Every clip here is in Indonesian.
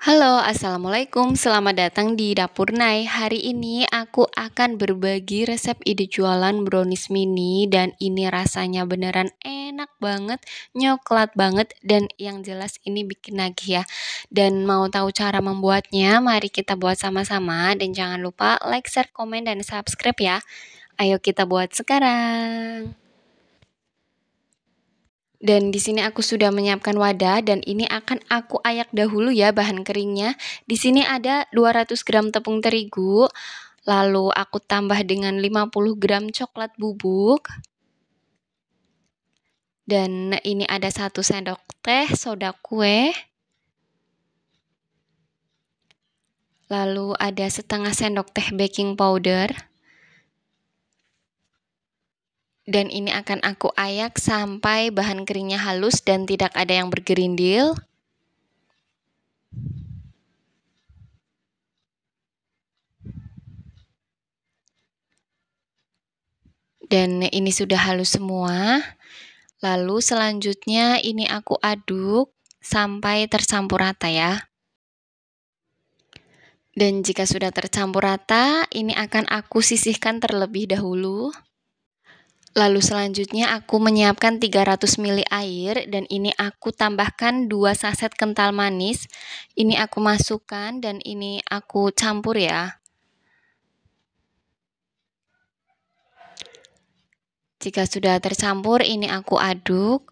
Halo, Assalamualaikum. Selamat datang di Dapur Nai. Hari ini aku akan berbagi resep ide jualan brownies mini dan ini rasanya beneran enak banget, nyoklat banget, dan yang jelas ini bikin nagih ya. Dan mau tahu cara membuatnya, mari kita buat sama-sama dan jangan lupa like, share, komen, dan subscribe ya. Ayo kita buat sekarang. Dan di sini aku sudah menyiapkan wadah dan ini akan aku ayak dahulu ya bahan keringnya. Di sini ada 200 gram tepung terigu, lalu aku tambah dengan 50 gram coklat bubuk. Dan ini ada satu sendok teh soda kue. Lalu ada setengah sendok teh baking powder dan ini akan aku ayak sampai bahan keringnya halus dan tidak ada yang bergerindil. Dan ini sudah halus semua. Lalu selanjutnya ini aku aduk sampai tercampur rata ya. Dan jika sudah tercampur rata, ini akan aku sisihkan terlebih dahulu. Lalu selanjutnya aku menyiapkan 300 ml air dan ini aku tambahkan 2 saset kental manis. Ini aku masukkan dan ini aku campur ya. Jika sudah tercampur ini aku aduk.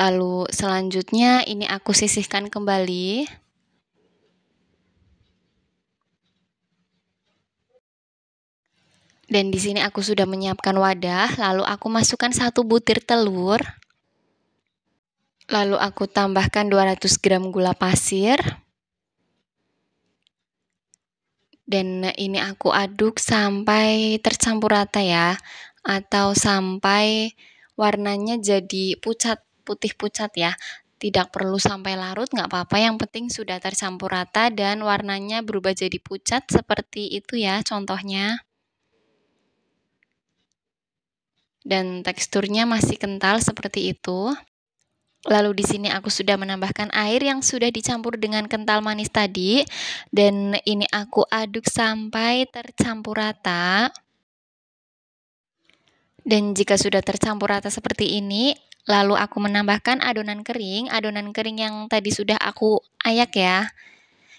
Lalu selanjutnya ini aku sisihkan kembali. Dan di sini aku sudah menyiapkan wadah, lalu aku masukkan satu butir telur. Lalu aku tambahkan 200 gram gula pasir. Dan ini aku aduk sampai tercampur rata ya, atau sampai warnanya jadi pucat, putih-pucat ya. Tidak perlu sampai larut, nggak apa-apa. Yang penting sudah tercampur rata dan warnanya berubah jadi pucat seperti itu ya contohnya. dan teksturnya masih kental seperti itu. Lalu di sini aku sudah menambahkan air yang sudah dicampur dengan kental manis tadi dan ini aku aduk sampai tercampur rata. Dan jika sudah tercampur rata seperti ini, lalu aku menambahkan adonan kering, adonan kering yang tadi sudah aku ayak ya.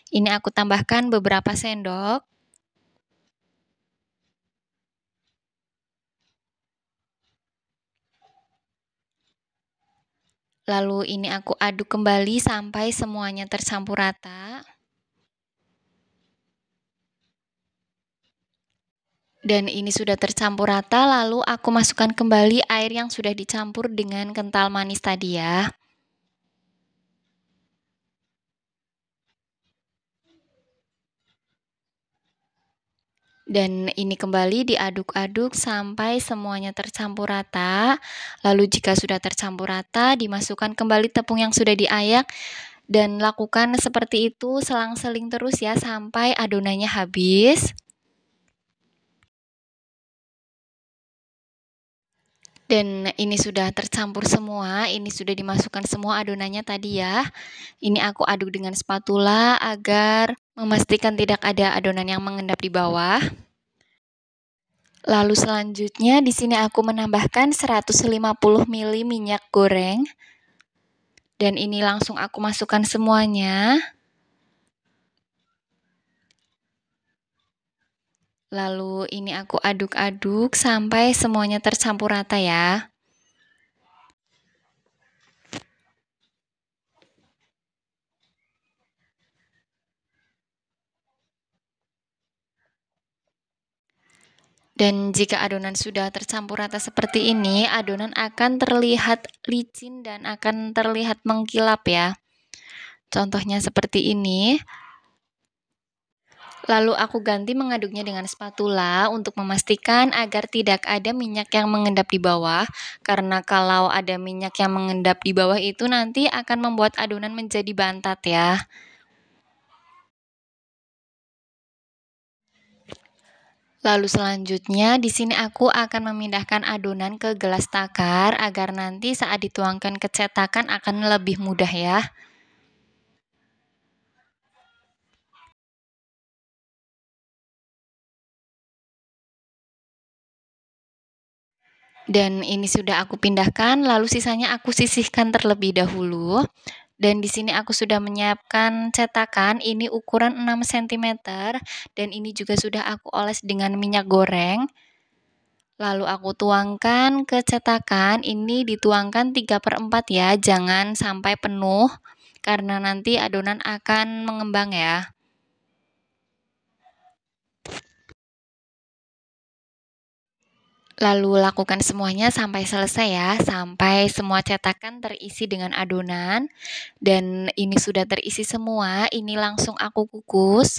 Ini aku tambahkan beberapa sendok. Lalu ini aku aduk kembali sampai semuanya tercampur rata. Dan ini sudah tercampur rata, lalu aku masukkan kembali air yang sudah dicampur dengan kental manis tadi ya. Dan ini kembali diaduk-aduk sampai semuanya tercampur rata. Lalu jika sudah tercampur rata, dimasukkan kembali tepung yang sudah diayak dan lakukan seperti itu selang-seling terus ya sampai adonannya habis. dan ini sudah tercampur semua, ini sudah dimasukkan semua adonannya tadi ya. Ini aku aduk dengan spatula agar memastikan tidak ada adonan yang mengendap di bawah. Lalu selanjutnya di sini aku menambahkan 150 ml minyak goreng. Dan ini langsung aku masukkan semuanya. Lalu ini aku aduk-aduk sampai semuanya tercampur rata ya. Dan jika adonan sudah tercampur rata seperti ini, adonan akan terlihat licin dan akan terlihat mengkilap ya. Contohnya seperti ini. Lalu aku ganti mengaduknya dengan spatula untuk memastikan agar tidak ada minyak yang mengendap di bawah karena kalau ada minyak yang mengendap di bawah itu nanti akan membuat adonan menjadi bantat ya. Lalu selanjutnya di sini aku akan memindahkan adonan ke gelas takar agar nanti saat dituangkan ke cetakan akan lebih mudah ya. Dan ini sudah aku pindahkan, lalu sisanya aku sisihkan terlebih dahulu. Dan di sini aku sudah menyiapkan cetakan, ini ukuran 6 cm dan ini juga sudah aku oles dengan minyak goreng. Lalu aku tuangkan ke cetakan, ini dituangkan 3 per 4 ya, jangan sampai penuh karena nanti adonan akan mengembang ya. Lalu lakukan semuanya sampai selesai ya, sampai semua cetakan terisi dengan adonan dan ini sudah terisi semua, ini langsung aku kukus.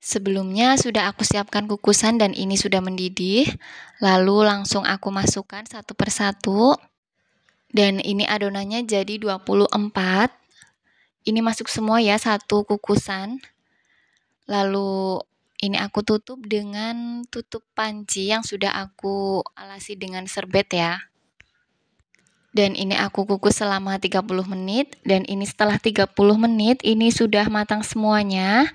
Sebelumnya sudah aku siapkan kukusan dan ini sudah mendidih. Lalu langsung aku masukkan satu persatu. Dan ini adonannya jadi 24. Ini masuk semua ya satu kukusan. Lalu ini aku tutup dengan tutup panci yang sudah aku alasi dengan serbet ya. Dan ini aku kukus selama 30 menit dan ini setelah 30 menit ini sudah matang semuanya.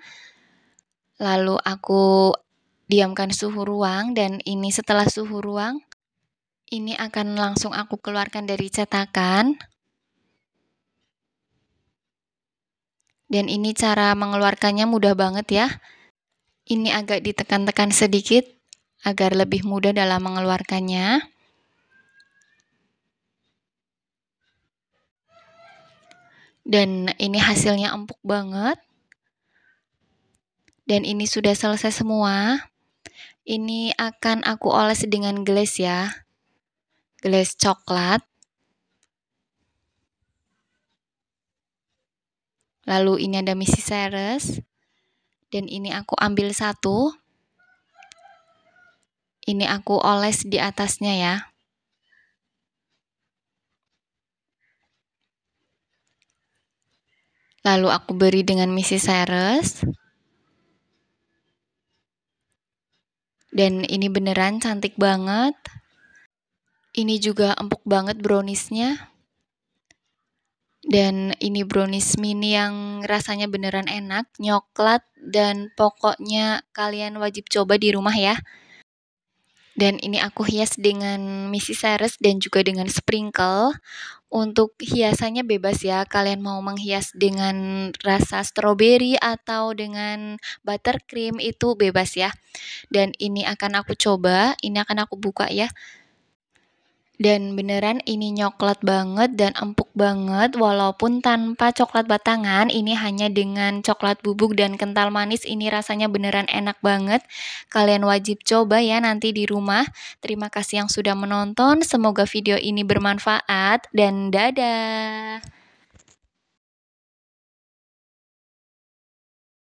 Lalu aku diamkan suhu ruang dan ini setelah suhu ruang ini akan langsung aku keluarkan dari cetakan. Dan ini cara mengeluarkannya mudah banget ya ini agak ditekan-tekan sedikit agar lebih mudah dalam mengeluarkannya. Dan ini hasilnya empuk banget. Dan ini sudah selesai semua. Ini akan aku oles dengan gelas ya. Gelas coklat. Lalu ini ada misi seres dan ini aku ambil satu ini aku oles di atasnya ya lalu aku beri dengan misi Ceres dan ini beneran cantik banget ini juga empuk banget browniesnya dan ini brownies mini yang rasanya beneran enak, nyoklat dan pokoknya kalian wajib coba di rumah ya. Dan ini aku hias dengan misi Cyrus dan juga dengan sprinkle. Untuk hiasannya bebas ya, kalian mau menghias dengan rasa stroberi atau dengan buttercream itu bebas ya. Dan ini akan aku coba, ini akan aku buka ya. Dan beneran ini nyoklat banget dan empuk banget walaupun tanpa coklat batangan ini hanya dengan coklat bubuk dan kental manis ini rasanya beneran enak banget. Kalian wajib coba ya nanti di rumah. Terima kasih yang sudah menonton, semoga video ini bermanfaat dan dadah.